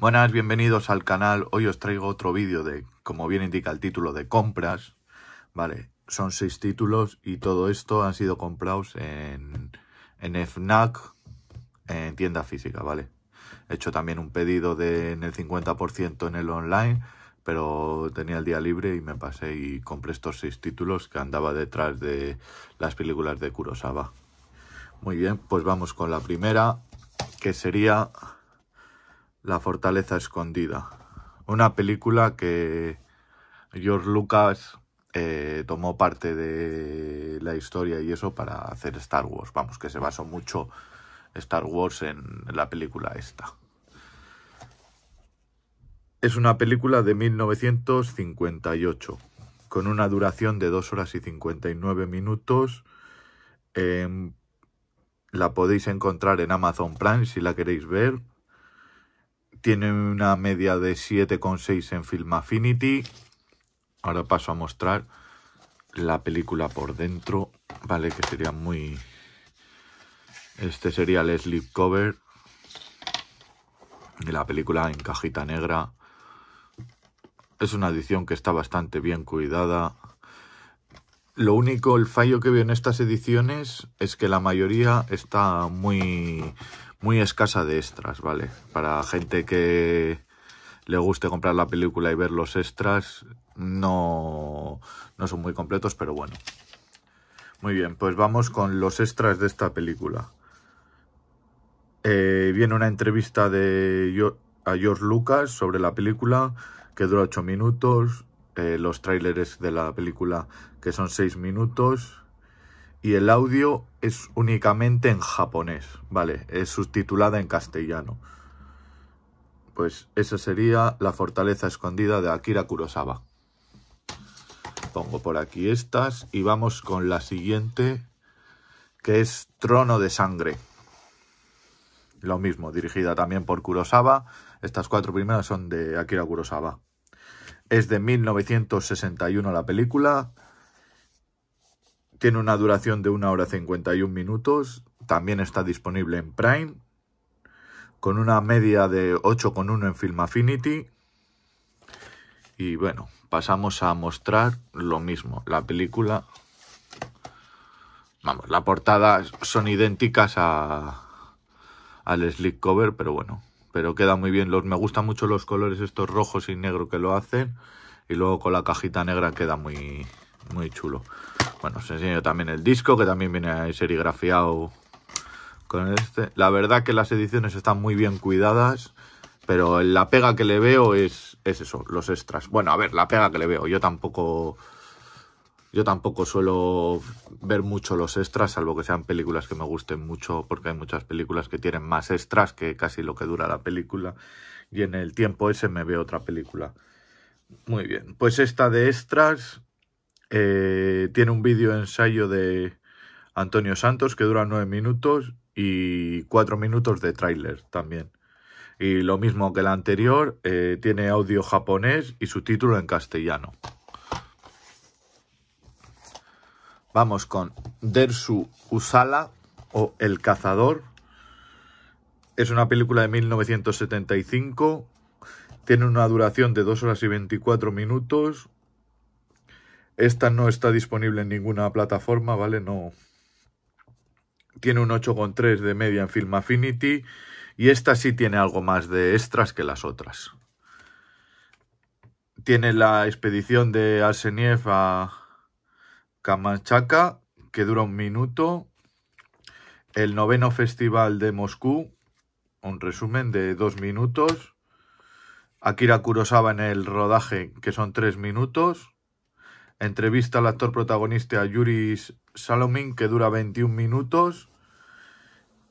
Buenas, bienvenidos al canal. Hoy os traigo otro vídeo de, como bien indica el título, de compras. Vale, son seis títulos y todo esto han sido comprados en, en FNAC, en tienda física, ¿vale? He hecho también un pedido de, en el 50% en el online, pero tenía el día libre y me pasé y compré estos seis títulos que andaba detrás de las películas de Kurosawa. Muy bien, pues vamos con la primera, que sería la fortaleza escondida. Una película que George Lucas eh, tomó parte de la historia y eso para hacer Star Wars. Vamos, que se basó mucho Star Wars en la película esta. Es una película de 1958, con una duración de 2 horas y 59 minutos. Em, la podéis encontrar en Amazon Prime si la queréis ver. Tiene una media de 7,6 en Film Affinity. Ahora paso a mostrar la película por dentro, ¿vale? Que sería muy... Este sería el cover. Y la película en cajita negra. Es una edición que está bastante bien cuidada. Lo único, el fallo que veo en estas ediciones es que la mayoría está muy muy escasa de extras, ¿vale? Para gente que le guste comprar la película y ver los extras, no, no son muy completos, pero bueno. Muy bien, pues vamos con los extras de esta película. Eh, viene una entrevista de a George Lucas sobre la película, que dura 8 minutos, eh, los tráileres de la película, que son 6 minutos, y el audio es únicamente en japonés, ¿vale? Es subtitulada en castellano. Pues esa sería la fortaleza escondida de Akira Kurosawa. Pongo por aquí estas y vamos con la siguiente, que es Trono de Sangre. Lo mismo, dirigida también por Kurosawa. Estas cuatro primeras son de Akira Kurosawa. Es de 1961 la película tiene una duración de 1 hora 51 minutos. También está disponible en Prime. Con una media de 8,1 en Film Affinity. Y bueno, pasamos a mostrar lo mismo. La película. Vamos, la portada son idénticas a, al slick cover, pero bueno, pero queda muy bien. Los, me gustan mucho los colores estos rojos y negro que lo hacen. Y luego con la cajita negra queda muy, muy chulo. Bueno, os enseño también el disco, que también viene serigrafiado con este. La verdad que las ediciones están muy bien cuidadas, pero la pega que le veo es, eso, los extras. Bueno, a ver, la pega que le veo. Yo tampoco... Yo tampoco suelo ver mucho los extras, salvo que sean películas que me gusten mucho, porque hay muchas películas que tienen más extras que casi lo que dura la película. Y en el tiempo ese me veo otra película. Muy bien, pues esta de extras eh, tiene un vídeo ensayo de Antonio Santos que dura nueve minutos y cuatro minutos de tráiler también. Y lo mismo que la anterior, eh, tiene audio japonés y su título en castellano. Vamos con Dersu Usala o El Cazador. Es una película de 1975. Tiene una duración de 2 horas y 24 minutos, esta no está disponible en ninguna plataforma, ¿vale? No. Tiene un 8,3 de media en Film Affinity y esta sí tiene algo más de extras que las otras. Tiene la expedición de Arseniev a Kamanchaka, que dura un minuto. El noveno festival de Moscú, un resumen de dos minutos. Akira Kurosawa en el rodaje, que son tres minutos. Entrevista al actor protagonista Yuri Salomín, que dura 21 minutos.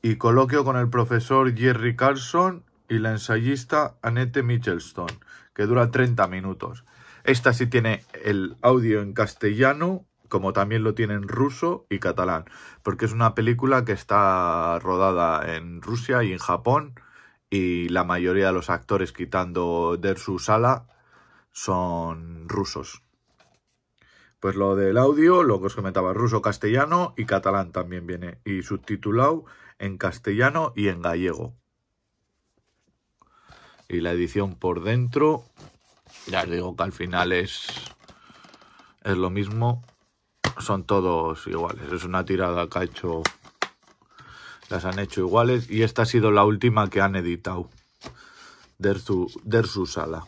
Y coloquio con el profesor Jerry Carlson y la ensayista Anette Michelstone, que dura 30 minutos. Esta sí tiene el audio en castellano, como también lo tiene en ruso y catalán, porque es una película que está rodada en Rusia y en Japón, y la mayoría de los actores, quitando de su Sala, son rusos. Pues lo del audio, lo que os comentaba, ruso, castellano y catalán también viene. Y subtitulado en castellano y en gallego. Y la edición por dentro, ya os digo que al final es, es lo mismo. Son todos iguales. Es una tirada que ha hecho. Las han hecho iguales. Y esta ha sido la última que han editado. de su, su sala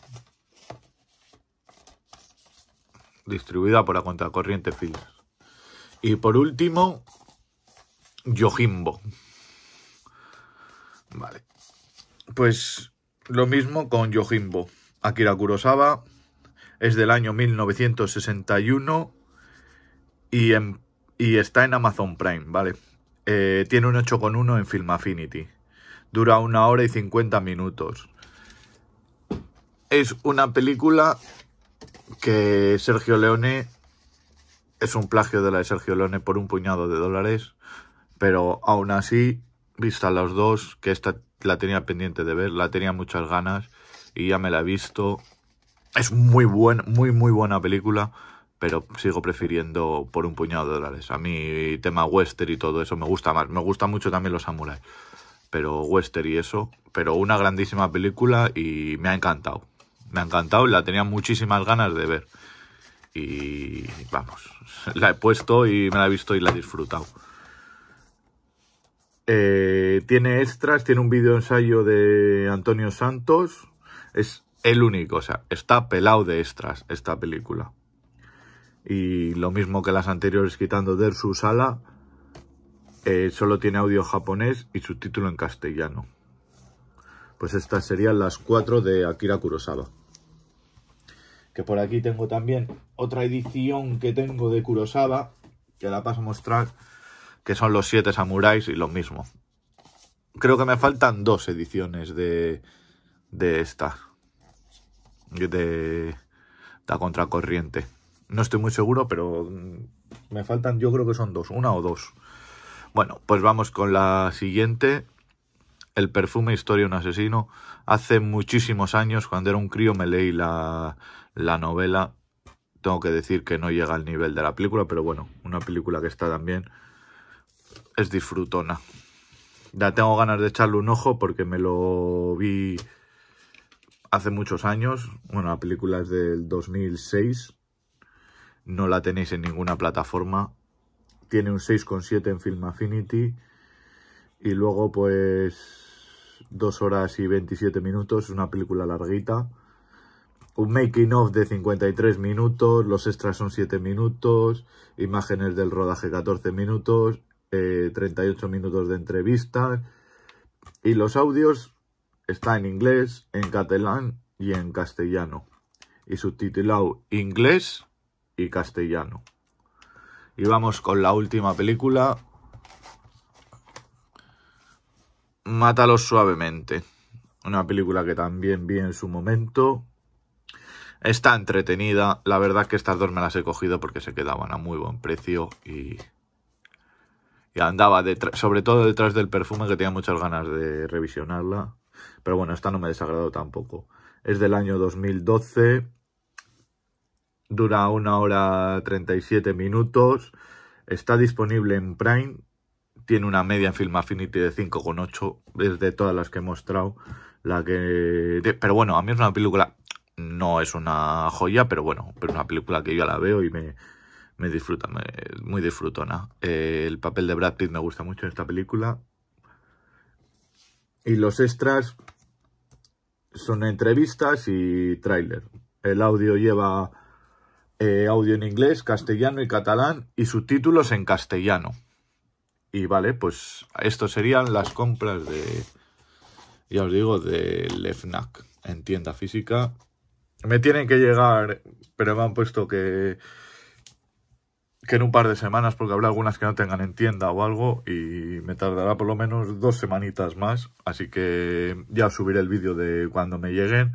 distribuida por la contracorriente Films. Y por último, Yojimbo. Vale. Pues lo mismo con Yojimbo. Akira Kurosawa es del año 1961 y, está en Amazon Prime, ¿vale? Eh, tiene un 8,1 en Film Affinity. Dura una hora y 50 minutos. Es una película que Sergio Leone es un plagio de la de Sergio Leone por un puñado de dólares, pero aún así, vista los dos, que esta la tenía pendiente de ver, la tenía muchas ganas y ya me la he visto. Es muy buena, muy muy buena película, pero sigo prefiriendo por un puñado de dólares. A mí tema western y todo eso me gusta más. Me gusta mucho también los samurai pero western y eso, pero una grandísima película y me ha encantado me ha encantado, la tenía muchísimas ganas de ver. Y vamos, la he puesto y me la he visto y la he disfrutado. Eh, tiene extras, tiene un vídeo ensayo de Antonio Santos. Es el único, o sea, está pelado de extras esta película. Y lo mismo que las anteriores, quitando de su sala, eh, solo tiene audio japonés y subtítulo en castellano. Pues estas serían las cuatro de Akira Kurosawa que por aquí tengo también otra edición que tengo de Kurosawa, que la paso a mostrar, que son los siete samuráis y lo mismo. Creo que me faltan dos ediciones de, de esta, de la contracorriente. No estoy muy seguro, pero me faltan, yo creo que son dos, una o dos. Bueno, pues vamos con la siguiente, el perfume Historia un asesino. Hace muchísimos años, cuando era un crío, me leí la, la novela. Tengo que decir que no llega al nivel de la película, pero bueno, una película que está también es disfrutona. Ya tengo ganas de echarle un ojo porque me lo vi hace muchos años. Bueno, la película es del 2006. No la tenéis en ninguna plataforma. Tiene un 6,7 en Film Affinity y luego, pues, dos horas y 27 minutos, una película larguita. Un making of de 53 minutos, los extras son 7 minutos, imágenes del rodaje 14 minutos, 38 eh, minutos de entrevista. Y los audios está en inglés, en catalán y en castellano. Y subtitulado inglés y castellano. Y vamos con la última película, Mátalos suavemente. Una película que también vi en su momento. Está entretenida. La verdad que estas dos me las he cogido porque se quedaban a muy buen precio y, y andaba sobre todo detrás del perfume que tenía muchas ganas de revisionarla. Pero bueno, esta no me desagrado tampoco. Es del año 2012. Dura una hora 37 minutos. Está disponible en Prime tiene una media en Film Affinity de 5,8, es de todas las que he mostrado. La que... Pero bueno, a mí es una película, no es una joya, pero bueno, pero una película que yo la veo y me, me disfruta, muy disfrutona. Eh, el papel de Brad Pitt me gusta mucho en esta película. Y los extras son entrevistas y tráiler. El audio lleva eh, audio en inglés, castellano y catalán y subtítulos en castellano. Y vale, pues esto serían las compras de, ya os digo, de Lefnac en tienda física. Me tienen que llegar, pero me han puesto que, que en un par de semanas, porque habrá algunas que no tengan en tienda o algo, y me tardará por lo menos dos semanitas más. Así que ya subiré el vídeo de cuando me lleguen.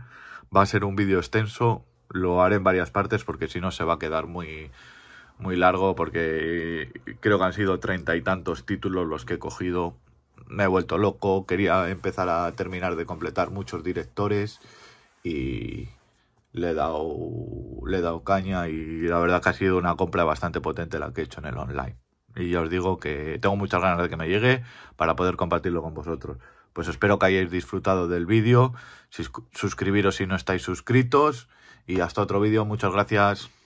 Va a ser un vídeo extenso, lo haré en varias partes porque si no se va a quedar muy muy largo porque eh, creo que han sido treinta y tantos títulos los que he cogido. Me he vuelto loco, quería empezar a terminar de completar muchos directores y le he dado, le he dado caña y la verdad que ha sido una compra bastante potente la que he hecho en el online. Y ya os digo que tengo muchas ganas de que me llegue para poder compartirlo con vosotros. Pues espero que hayáis disfrutado del vídeo, suscribiros si no estáis suscritos y hasta otro vídeo, muchas gracias.